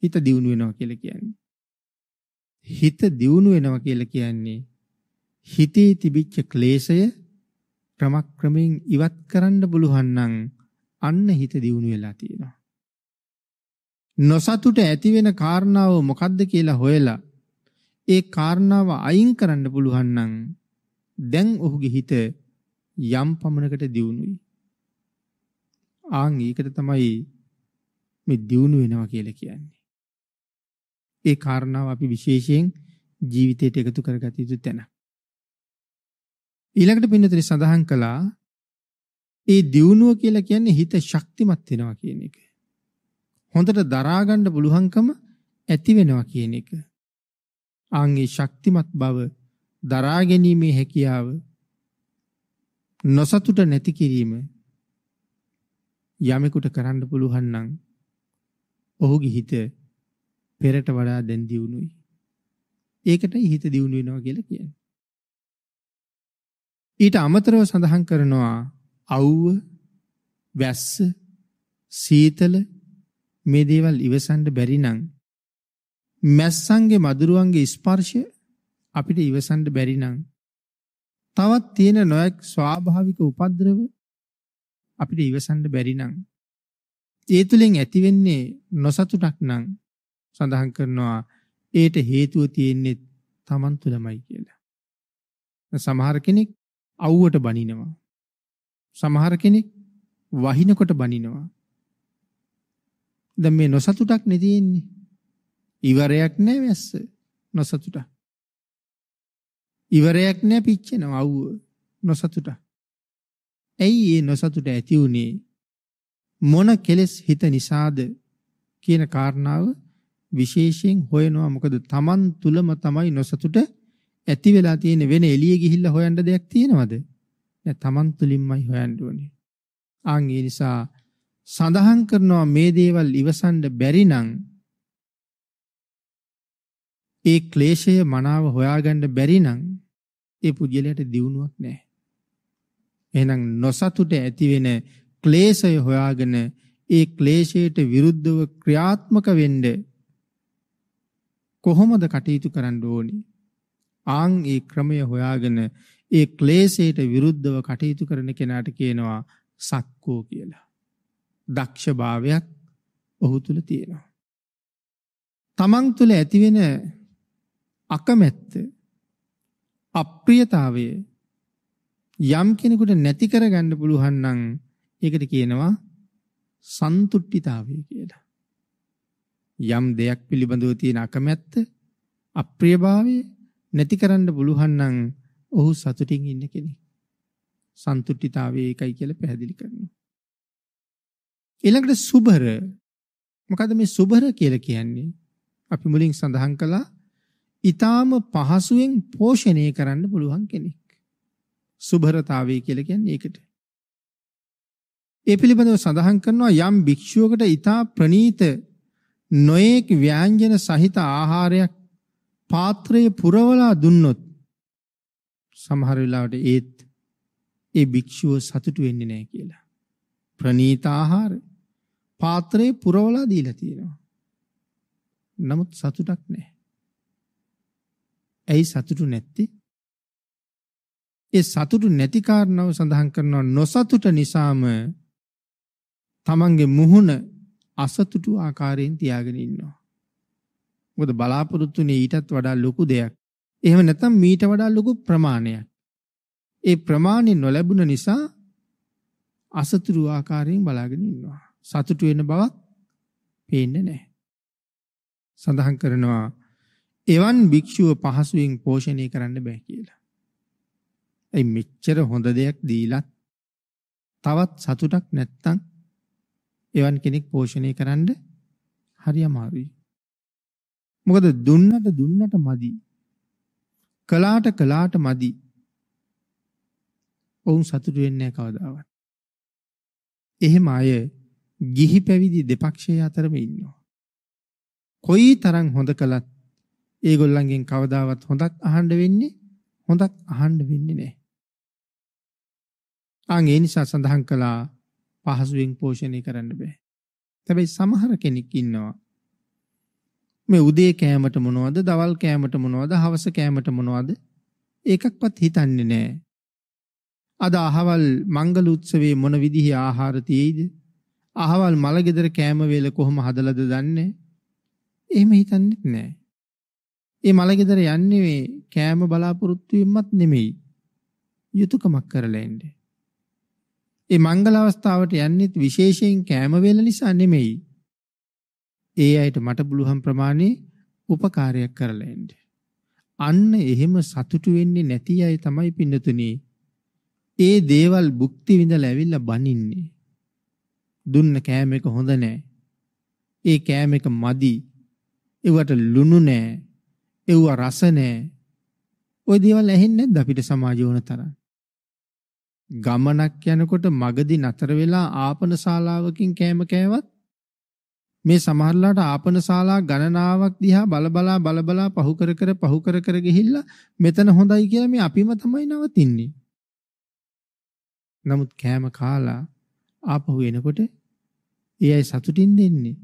හිත දියුණු වෙනවා කියලා කියන්නේ. හිත දියුණු වෙනවා කියලා කියන්නේ හිතේ තිබිච්ච ක්ලේශය ක්‍රමක්‍රමයෙන් ඉවත් කරන්න පුළුවන් නම් අන්න හිත දියුණු වෙලා තියෙනවා. නොසතුට ඇති වෙන කාරණාව මොකද්ද කියලා හොයලා ඒ කාරණාව අයින් කරන්න පුළුවන් නම් දැන් ඔහුගේ හිත යම් පමණකට දියුණුයි. ආන් ඒකට තමයි මේ දියුණු වෙනවා කියලා කියන්නේ. ඒ කාරණාව අපි විශේෂයෙන් ජීවිතයට එකතු කරගත යුතු තැන. ඊළඟට පින්නතේ සඳහන් කළා ඒ දියුණුව කියලා කියන්නේ හිත ශක්තිමත් වෙනවා කියන එක. හොඳට දරා ගන්න පුළුවන්කම ඇති වෙනවා කියන එක. ආන්ගේ ශක්තිමත් බව දරා ගැනීමේ හැකියාව නොසතුට නැති කිරීම යමෙකුට කරන්න පුළුවන් නම් ඔහුගේ හිත පෙරට වඩා දැන් දියුණුයි. ඒකටයි හිත දියුණු වෙනවා කියලා කියන්නේ. ඊට අමතරව සඳහන් කරනවා අවුව වැස්ස සීතල මේ දේවල් ඉවසන්න බැරි නම් මැස්සන්ගේ මදුරුවන්ගේ ස්පර්ශය අපිට ඉවසන්න බැරි නම් තවත් තියෙන නොයෙක් ස්වාභාවික උපද්‍රව අපිට ඉවසන්න බැරි නම් ඒ තුලින් ඇතිවෙන්නේ නොසතුටක් නම් සඳහන් කරනවා ඒට හේතුව තියෙන්නේ Taman තුලමයි කියලා. සමහර කෙනෙක් අවුවට බනිනවා. සමහර කෙනෙක් වහිනකොට බනිනවා. දැන් මේ නොසතුටක් නේ තියෙන්නේ. ඉවරයක් නෑ වැස්ස. නොසතුටක්. ඉවරයක් නෑ පිච්චෙනවා අවුව නොසතුට. ඇයි ඒ නොසතුට ඇති වුනේ? මොන කෙලෙස් හිත නිසාද කියන කාරණාව විශේෂයෙන් හොයනවා මොකද Taman තුලම තමයි නොසතුට ඇති වෙලා තියෙන වෙන එළිය ගිහිල්ලා හොයන්න දෙයක් තියෙනවද? නෑ Taman තුලින්මයි හොයන්න ඕනේ. ආන් ඒ නිසා සඳහන් කරනවා මේ දේවල් ඉවසන්න බැරි නම් ඒ ක්ලේශය මනාව හොයාගන්න බැරි නම් ඒ පුජ්‍යලයට දියුණුවක් නැහැ. එහෙනම් නොසතුට ඇතිවෙන ක්ලේශය හොයාගෙන ඒ ක්ලේශයට විරුද්ධව ක්‍රියාත්මක වෙන්න කොහොමද කටයුතු කරන්න ඕනි? ආන් ඒ ක්‍රමය හොයාගෙන ඒ ක්ලේශයට විරුද්ධව කටයුතු කරන කෙනාට කියනවා සක්කෝ කියලා. දක්ෂභාවයක් ඔහු තුල තියෙනවා. තමන් තුල ඇතිවෙන අකමැත්ත අප්‍රියතාවය යම් කෙනෙකුට නැති කරගන්න පුළුවන් නම් ඒකට කියනවා සන්තුට්ඨිතාවය කියලා. යම් දෙයක් පිළිබඳව තියෙන අකමැත්ත අප්‍රියභාවය නැති කරන්න පුළුවන් නම් ඔහු සතුටින් ඉන්න කෙනෙක්. සන්තුට්ඨිතාවය ඒකයි කියලා පැහැදිලි කරනවා. ඊළඟට සුබර මොකද මේ සුබර කියලා කියන්නේ? අපි මුලින් සඳහන් කළා ඊටාම පහසුවෙන් පෝෂණය කරන්න පුළුවන් කෙනෙක්. සුභරතාවය කියලා කියන්නේ ඒකට. ඒ පිළිබඳව සඳහන් කරනවා යම් භික්ෂුවකට ඊටා ප්‍රනීත නොඑක් ව්‍යංජන සහිත ආහාරයක් පාත්‍රයේ පුරවලා දුන්නොත් සමහර වෙලාවට ඒත් ඒ භික්ෂුව සතුටු වෙන්නේ නැහැ කියලා. ප්‍රනීත ආහාර පාත්‍රයේ පුරවලා දීලා තියෙනවා. නමුත් සතුටක් නැහැ. ඇයි සතුටු නැත්තේ? ඒ සතුටු නැති කාරණාව සඳහන් කරනවා නොසතුට නිසාම තමන්ගේ මුහුණ අසතුටු ආකාරයෙන් තියාගෙන ඉන්නවා. මොකද බලාපොරොත්තුනේ ඊටත් වඩා ලොකු දෙයක්. එහෙම නැත්නම් මීට වඩා ලොකු ප්‍රමාණයක්. ඒ ප්‍රමාණය නොලැබුණ නිසා අසතුටු ආකාරයෙන් බලාගෙන ඉන්නවා. සතුටු වෙන බවක් පේන්නේ නැහැ. සඳහන් කරනවා එවන් භික්ෂුව පහසුවෙන් පෝෂණය කරන්න බෑ කියලා. ඒ මෙච්චර හොඳ දෙයක් දීලත් තවත් සතුටක් නැත්තම් එවන් කෙනෙක් පෝෂණය කරන්න හරි අමාරුයි. මොකද දුන්නට දුන්නට මදි. කලාට කලාට මදි. ඔවුන් සතුටු වෙන්නේ කවදාවත්. එහෙම අය ගිහි පැවිදි දෙපක්ෂයේ අතරම ඉන්නවා. කොයි තරම් හොඳ කළත් ඒගොල්ලන්ගෙන් කවදාවත් හොඳක් අහන්න වෙන්නේ හොඳක් අහන්න වෙන්නේ නැහැ. ආන් ඒ නිසා සඳහන් කළා පහසුවෙන් පෝෂණය කරන්න බෑ. හැබැයි සමහර කෙනෙක් ඉන්නවා මේ උදේ කෑමට මොනවද දවල් කෑමට මොනවද හවස කෑමට මොනවද ඒකක්වත් හිතන්නේ නෑ අද අහවල් මංගල උත්සවයේ මොන විදිහේ ආහාර තියෙයිද අහවල් මලගෙදර කෑම වේල කොහොම හදලාද දන්නේ එහෙම හිතන්නේත් නෑ ඒ මලගෙදර යන්නේ මේ කෑම බලාපොරොත්තු වීමත් නෙමෙයි. යුතුයකමක් කරලා එන්නේ. ඒ මංගල අවස්ථාවට යන්නේත් විශේෂයෙන් කෑම වේල නිසා නෙමෙයි. ඒ අයට මට බුලුහම් ප්‍රමාණේ උපකාරයක් කරලා එන්නේ. අන්න එහෙම සතුටු වෙන්නේ නැති අය තමයි පින්නතුනේ. ඒ දේවල් භුක්ති විඳලා ඇවිල්ලා බනින්නේ. දුන්න කෑම එක හොඳ නෑ. ඒ කෑම එක මදි. ඒවට ලුණු නෑ. එව්ව රස නැහැ. ওই දේවල් ඇහෙන්නේ නැද්ද අපිට සමාජය වුණ තරම්? ගමනක් යනකොට මගදී නතර වෙලා ආපන ශාලාවකින් කෑම කෑවත් මේ සමහරලාට ආපන ශාලා ගණනාවක් දිහා බලබලා බලබලා පහු කර කර පහු කර කර ගිහිල්ලා මෙතන හොඳයි කියලා මේ අපිම තමයි නවතින්නේ. නමුත් කෑම කාලා ආපහු එනකොට ඒ අය සතුටින් දෙන්නේ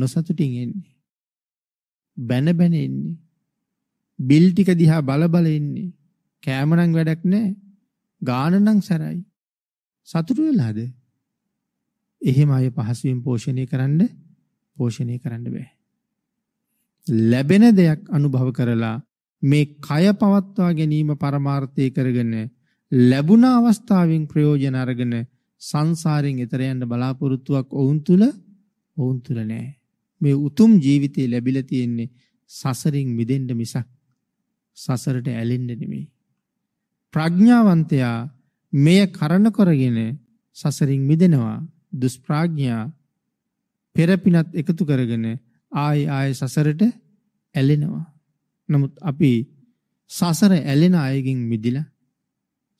නොසතුටින් එන්නේ. බැන බැන ඉන්නේ. බිල් ටික දිහා බල බල ඉන්නේ. කෑම නම් වැඩක් නැහැ. ගාන නම් සැරයි. සතුටු වෙලාද? එහෙම අය පහසුවෙන් පෝෂණය කරන්න පෝෂණය කරන්න බෑ. ලැබෙන දෙයක් අනුභව කරලා මේ කය පවත්වා ගැනීම පරමාර්ථය කරගෙන ලැබුණ අවස්ථාවෙන් ප්‍රයෝජන අරගෙන සංසාරයෙන් එතර යන්න බලාපොරොත්තුවක් ඔවුන් තුල ඔවුන් තුල නැහැ. මේ උතුම් ජීවිතේ ලැබිලා තියෙන්නේ සසරින් මිදෙන්න මිසක් සසරට ඇලෙන්න නෙමෙයි. ප්‍රඥාවන්තයා මෙය කරන කරගෙන සසරින් මිදෙනවා. දුෂ්ප්‍රඥයා පෙරපිනත් එකතු කරගෙන ආයි ආයි සසරට ඇලෙනවා. නමුත් අපි සසර ඇලෙන අයගෙන් මිදිලා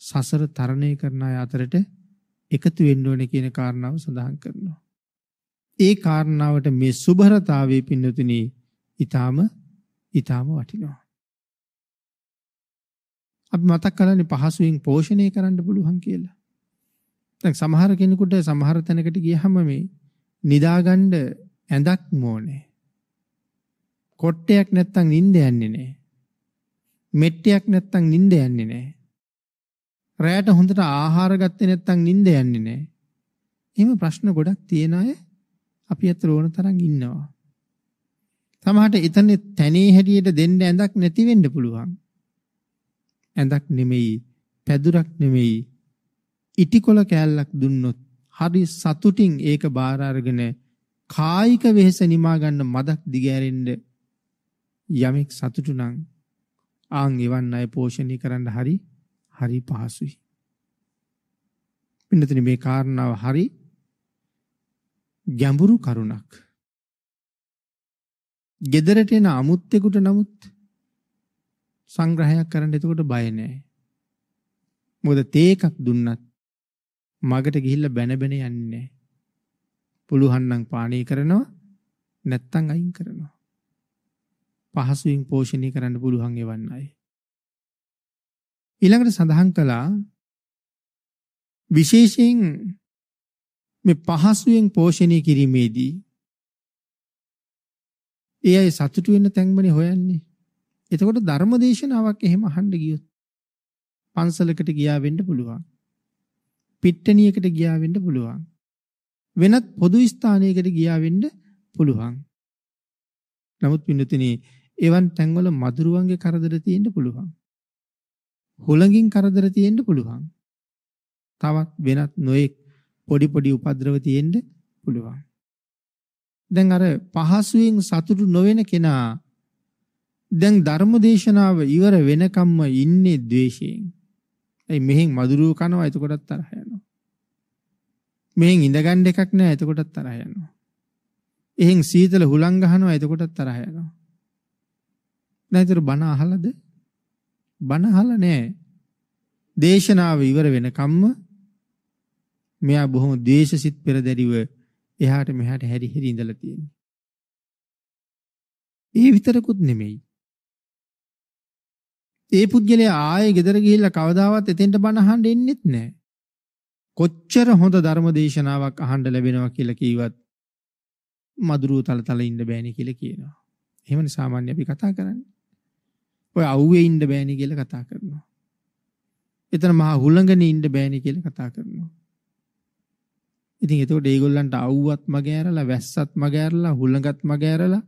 සසර තරණය කරන අය අතරට එකතු වෙන්න ඕනේ කියන කාරණාව සඳහන් කරනවා. ඒ කාරණාවට මේ සුභරතාවයේ පින්නතුනි ඊටාම ඊටාම වටිනවා. අපි මතක් කරන්නේ පහසුවෙන් පෝෂණය කරන්න පුළුවන් කියලා. දැන් සමහර කෙනෙකුට සමහර තැනකට ගියහම මේ නිදාගන්න ඇඳක් ඕනේ. කොට්ටයක් නැත්තම් නිින්ද යන්නේ නැහැ. මෙට්ටයක් නැත්තම් නිින්ද යන්නේ නැහැ. රැයට හොඳට ආහාර ගත්තේ නැත්තම් නිින්ද යන්නේ නැහැ. එහෙම ප්‍රශ්න ගොඩක් තියෙන අය අපි අතර ඕන තරම් ඉන්නවා. සමහරට එතන තැනේ හැටියට දෙන්න ඇඳක් නැති වෙන්න පුළුවන්. ඇඳක් නෙමෙයි, පැදුරක් නෙමෙයි, ඉටිකොල කෑල්ලක් දුන්නොත් හරි සතුටින් ඒක බාර අරගෙන කායික වෙහෙස නිමා ගන්න මදක් දිගෑරෙන්න යමෙක් සතුටු නම් ආන් එවන් අය පෝෂණය කරන්න හරි හරි පහසුයි. පින්නතනි මේ කාරණාව හරි ගැඹුරු කරුණක්. ගෙදරට එන අමුත්තෙකුට නමුත් සංග්‍රහයක් කරන්න එතකොට බය නැහැ. මොකද තේ එකක් දුන්නත් මගට ගිහිල්ලා බැන බැන යන්නේ නැහැ. පුළුවන් නම් පානය කරනවා නැත්තම් අයින් කරනවා. පහසුවෙන් පෝෂණය කරන්න පුළුවන් එවන්නයි. ඊළඟට සඳහන් කළා විශේෂයෙන් මේ පහසුවෙන් පෝෂණය කිරීමේදී ඒ අය සතුටු වෙන්න තැන්මනේ හොයන්නේ. එතකොට ධර්මදේශනාවක් එහෙම අහන්න ගියොත් පන්සලකට ගියා වෙන්න පුළුවන්. පිට්ටනියකට ගියා වෙන්න පුළුවන්. වෙනත් පොදු ස්ථානයකට ගියා වෙන්න පුළුවන්. නමුත් පින්නතිනි එවන් තැන්වල මදුරුවන්ගේ කරදර තියෙන්න පුළුවන්. හොළඟින් කරදර තියෙන්න පුළුවන්. තවත් වෙනත් නොයෙක් පොඩි පොඩි උපද්‍රව තියෙන්න පුළුවන්. දැන් අර පහසුවෙන් සතුටු නොවන කෙනා දැන් ධර්මදේශනාව ඉවර වෙනකම්ම ඉන්නේ द्वේෂයෙන්. ඒ මෙහෙන් මధుරව කනවා එතකොටත් තරහ යනවා. මෙහෙන් ඉඳගන්න එකක් නැහැ එතකොටත් තරහ යනවා. එහෙන් සීතල හුලං ගහනවා එතකොටත් තරහ යනවා. නැතර බණ අහලද? බණ අහලා නැහැ. දේශනාව ඉවර වෙනකම්ම මෙයා බොහොම ද්වේෂසිත පෙරදැරිව එහාට මෙහාට හැරි හැරි ඉඳලා තියෙන්නේ. ඒ විතරකුත් නෙමෙයි. ඒ පුද්ගලයා ආයේ ගෙදර ගිහිල්ලා කවදාවත් එතෙන්ට බණ අහන්න එන්නෙත් නැහැ. කොච්චර හොඳ ධර්ම දේශනාවක් අහන්න ලැබෙනවා කියලා කීවත් මදුරුව තල තල ඉන්න බෑනේ කියලා කියනවා. එහෙමනේ සාමාන්‍ය අපි කතා කරන්නේ. ඔය අවුවේ ඉන්න බෑනේ කියලා කතා කරනවා. එතන මහා හුළඟනේ ඉන්න බෑනේ කියලා කතා කරනවා. ඉතින් එතකොට ඒගොල්ලන්ට අවුවත් මග ඇරලා වැස්සත් මග ඇරලා හුළඟත් මග ඇරලා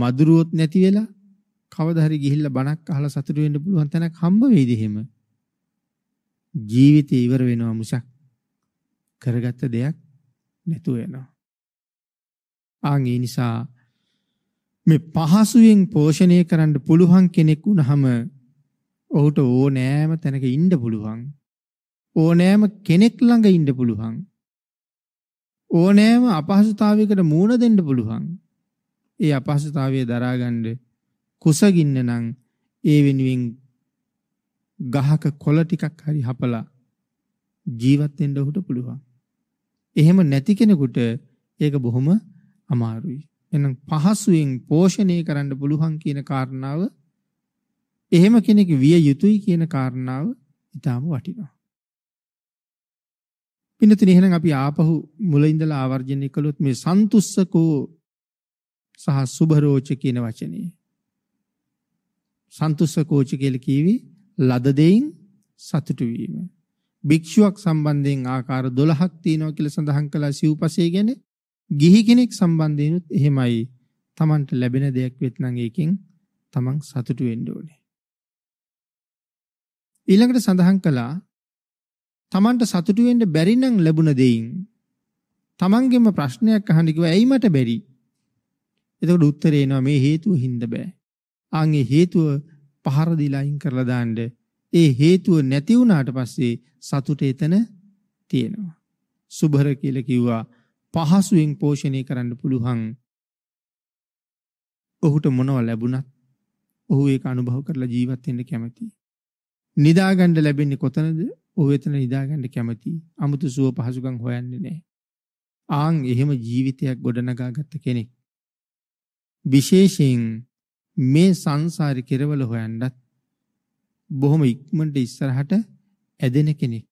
මදුරුවොත් නැති වෙලා කවදා හරි ගිහිල්ලා බණක් අහලා සතුටු වෙන්න පුළුවන් තැනක් හම්බ වෙයිද එහෙම ජීවිතේ ඉවර වෙනවා මුසක් කරගත්ත දෙයක් නැතුව යනවා ආන් ඒ නිසා මේ පහසුවෙන් පෝෂණය කරන්න පුළුවන් කෙනෙක් වුණාම ඔහුට ඕනෑම තැනක ඉන්න පුළුවන් ඕනෑම කෙනෙක් ළඟ ඉන්න පුළුවන් ඕනෑම අපහසුතාවයකට මූණ දෙන්න පුළුවන්. ඒ අපහසුතාවය දරාගන්න කුසගින්න නම් ඒ වෙනුවෙන් ගහක කොළ ටිකක් හරි හපලා ජීවත් වෙන්න ඔහුට පුළුවන්. එහෙම නැති කෙනෙකුට ඒක බොහොම අමාරුයි. එහෙනම් පහසුවෙන් පෝෂණය කරන්න පුළුවන් කියන කාරණාව එහෙම කෙනෙක් විය යුතුයි කියන කාරණාව ඊටාම වටිනවා. පින්නතින එහෙනම් අපි ආපහු මුල ඉඳලා ආවර්ජනය කළොත් මේ සන්තුස්සකෝ සහ සුභරෝච කියන වචනේ. සන්තුස්සකෝච කියලා කියවි ලද දෙයින් සතුටු වීම. භික්ෂුවක් සම්බන්ධයෙන් ආකාර 12ක් තියෙනවා කියලා සඳහන් කළා සිව්පසයේ ගැන. ගිහි කෙනෙක් සම්බන්ධයෙන්ුත් එහෙමයි. Tamanට ලැබෙන දෙයක් වෙත් නම් ඒකෙන් Taman සතුටු වෙන්න ඕනේ. ඊළඟට සඳහන් කළා Tamanට සතුටු වෙන්න බැරි නම් ලැබුණ දෙයින් තමන්ගෙම ප්‍රශ්නයක් අහන්න කිව්වා ඇයි මට බැරි? එතකොට උත්තරේ එනවා මේ හේතුව හින්දා බෑ. ආන් ඒ හේතුව පහර දීලා අයින් කරලා දාන්න. ඒ හේතුව නැති වුණාට පස්සේ සතුට එතන තියෙනවා. සුභර කියලා කිව්වා පහසුවෙන් පෝෂණය කරන්න පුළුවන්. ඔහුට මොනව ලැබුණත් ඔහු ඒක අනුභව කරලා ජීවත් වෙන්න කැමතියි. නිදාගන්න ලැබෙන්නේ කොතනද? ඌ එතන නිදාගන්න කැමති. 아무තු සුව පහසුකම් හොයන්නේ නැහැ. ආන් එහෙම ජීවිතයක් ගොඩනගාගත්ත කෙනෙක්. විශේෂයෙන් මේ සංසාරේ කෙරවල හොයන්නත් බොහොම ඉක්මනට ඉස්සරහට ඇදෙන කෙනෙක්.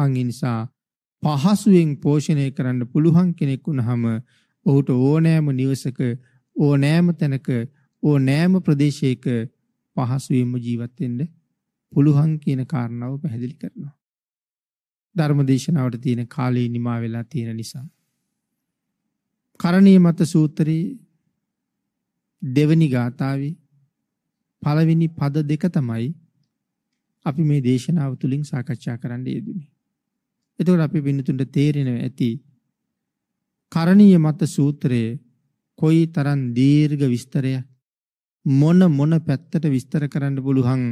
ආන් ඒ නිසා පහසුවෙන් පෝෂණය කරන්න පුළුවන් කෙනෙක් වුණාම ඔහුට ඕනෑම නිවසක ඕනෑම තැනක ඕනෑම ප්‍රදේශයක පහසුවෙන්ම ජීවත් වෙන්න පුළුවන් කියන කාරණාව පැහැදිලි කරනවා. ධර්මදේශනාවට තියෙන කාලේ නිමා වෙලා තියෙන නිසා. කරණීය මත සූත්‍රයේ දෙවනි ගාථාවේ පළවෙනි පද දෙක තමයි අපි මේ දේශනාව තුලින් සාකච්ඡා කරන්න යෙදුනේ. එතකොට අපි බින්දුතුන්ට තේරෙනවා ඇති කරණීය මත සූත්‍රයේ කොයි තරම් දීර්ඝ විස්තරයක් මොන මොන පැත්තට විස්තර කරන්න පුළුවන්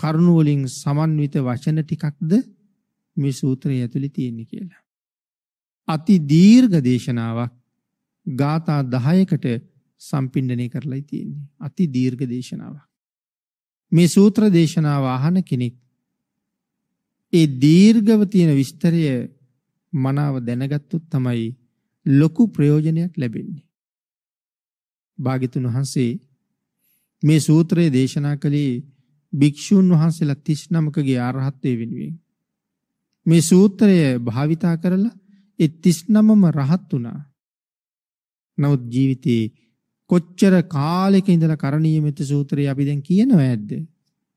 කරුණු වලින් සමන්විත වචන ටිකක්ද මේ සූත්‍රය ඇතුළේ තියෙන්නේ කියලා. අති දීර්ඝ දේශනාවක් ගාථා 10කට සම්පින්ඩණය කරලායි තියෙන්නේ. අති දීර්ඝ දේශනාවක්. මේ සූත්‍ර දේශනාව අහන කෙනෙක් ඒ දීර්ඝව තියෙන විස්තරය මනාව දැනගත්තොත් තමයි ලොකු ප්‍රයෝජනයක් ලැබෙන්නේ. භාග්‍යතුන් වහන්සේ මේ සූත්‍රය දේශනා කළේ භික්ෂූන් වහන්සේලා 39කගේ අරහත්ත්වයේ වෙනුවෙන්. මේ සූත්‍රය භාවිතා කරලා ඒ 39ම රහත් වුණා. නමුත් ජීවිතේ කොච්චර කාලයක ඉඳලා කරණීය මෙත් සූත්‍රය අපි දැන් කියනව ඇද්ද?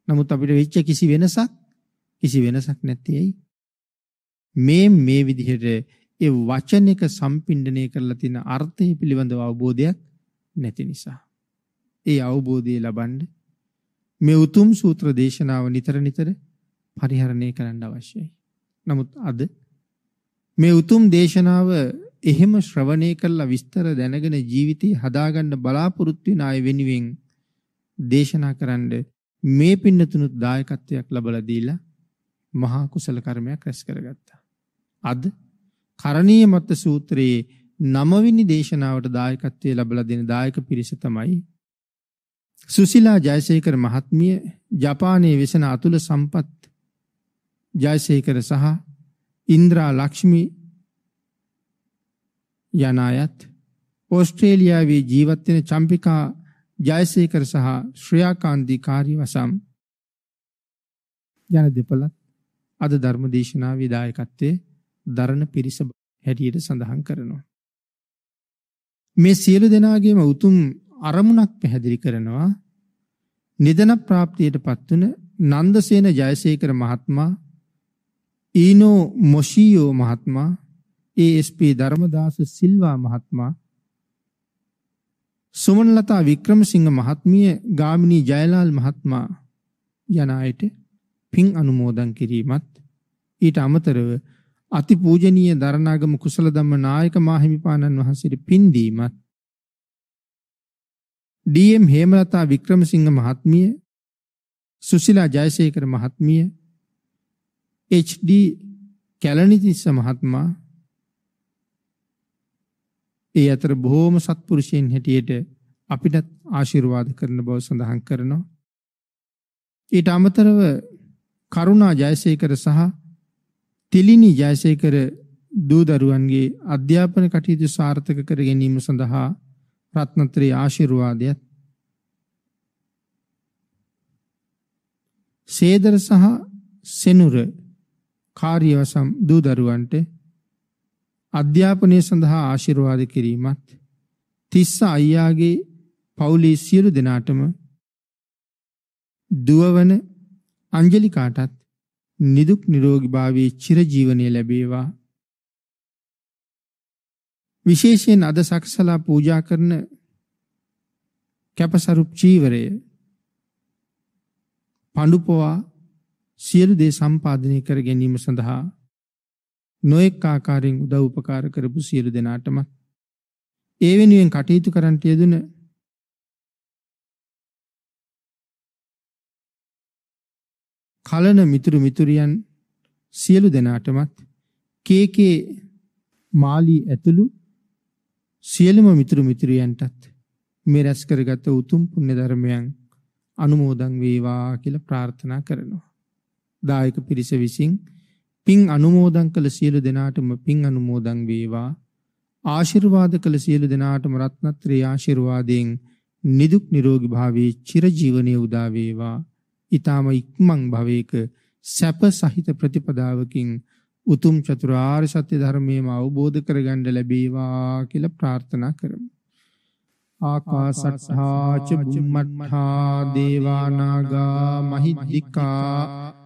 නමුත් අපිට වෙච්ච කිසි වෙනසක් කිසි වෙනසක් නැත්තේ ඇයි? මේ මේ විදිහට ඒ වචනික සම්පින්ඩණය කරලා තියෙන අර්ථය පිළිබඳව අවබෝධයක් නැති නිසා. ඒ අවබෝධය ලබන්න මේ උතුම් සූත්‍ර දේශනාව නිතර නිතර පරිහරණය කරන්න අවශ්‍යයි. නමුත් අද මේ උතුම් දේශනාව එහෙම ශ්‍රවණය කළා විස්තර දැනගෙන ජීවිතේ හදාගන්න බලාපොරොත්තු වෙන අය වෙනුවෙන් දේශනා කරන්න මේ පින්නතුණුත් දායකත්වයක් ලැබලා දීලා මහා කුසල කර්මයක් රැස් කරගත්තා. අද කරණීය මත් සූත්‍රයේ නවවෙනි දේශනාවට දායකත්වය ලැබලා දෙන දායක පිරිස තමයි සුසිලා ජයසේකර මහත්මිය ජපානයේ වෙසෙන අතුල සම්පත් ජයසේකර සහ ඉන්ද්‍රා ලක්ෂ්මි යන අයත් ඕස්ට්‍රේලියාවේ ජීවත් වෙන චම්පිකා ජයසේකර සහ ශ්‍රියාකාන්දී කාර්යවසම් යන දෙපළ අද ධර්ම දේශනාවේ දායකත්වයේ දරණ පිරිස හැටියට සඳහන් කරනවා. මේ සියලු දෙනාගේම උතුම් අරමුණක් පැහැදිලි කරනවා නිදන ප්‍රාප්තියට පත්වන නන්දසේන ජයසේකර මහත්මයා ඊනෝ මොෂියෝ මහත්මයා ASP ධර්මදාස සිල්වා මහත්මයා සුමනලතා වික්‍රමසිංහ මහත්මිය ගාමිණී ජයලාල් මහත්මයා යන අයට පින් අනුමෝදන් කිරීමත් ඊට අමතරව අතිපූජනීය දරණාගම කුසල ධම්ම නායක මාහිමිපාණන් වහන්සේට පින් දීමත් DM හේමලතා වික්‍රමසිංහ මහත්මිය සුශිලා ජයසේකර මහත්මිය HD කැලණිතිස්ස මහත්මයා ඒ අතර බොහෝම සත්පුරුෂයන් හැටියට අපිටත් ආශිර්වාද කරන බව සඳහන් කරනවා. ඊට අමතරව කරුණා ජයසේකර සහ තිලිනි ජයසේකර දූ දරුවන්ගේ අධ්‍යාපන කටයුතු සාර්ථක කර ගැනීම සඳහා රත්නත්‍රී ආශිර්වාදයත් සේදර සහ සෙනුර කාර්යවසම් දූ දරුවන්ට අධ්‍යාපනය සඳහා ආශිර්වාද කිරීමත් තිස්ස අයියාගේ පවුලේ සියලු දෙනාටම දුවවන අංජලිකාටත් නිදුක් නිරෝගී භාවයේ චිරජීවනය ලැබේවා විශේෂයෙන් අද සකසලා පූජා කරන කැපසරුප් චීවරය පඬුපවා සියලු දේ සම්පාදනය කර ගැනීම සඳහා නොඑක් ආකාරයෙන් උදව් උපකාර කරපු සියලු දෙනාටම ඒ වෙනුවෙන් කටයුතු කරන්නට යෙදුන කලන මිතුරු මිතුරියන් සියලු දෙනාටමත් කේකේ මාලී ඇතුළු සියලුම මිතුරු මිතුරියන්ටත් මේ රැස් කරගත් උතුම් පුණ්‍ය ධර්මයන් අනුමෝදන් වේවා කියලා ප්‍රාර්ථනා කරනවා දායක පිරිස විසින් පින් අනුමෝදන් කළ සියලු දෙනාටම පින් අනුමෝදන් වේවා ආශිර්වාද කළ සියලු දෙනාටම රත්නත්‍රේ ආශිර්වාදයෙන් නිදුක් නිරෝගී භාවයේ චිරජීවනයේ උදා වේවා ඊ타ම ඉක්මන් භවයක සැප සහිත ප්‍රතිපදාවකින් උතුම් චතුරාර්ය සත්‍ය ධර්මයේම අවබෝධ කරගන්න ලැබේවා කියලා ප්‍රාර්ථනා කරමු. ආකාසට්ඨා ච බුම්මට්ඨා දේවා නාග මහිද්దికා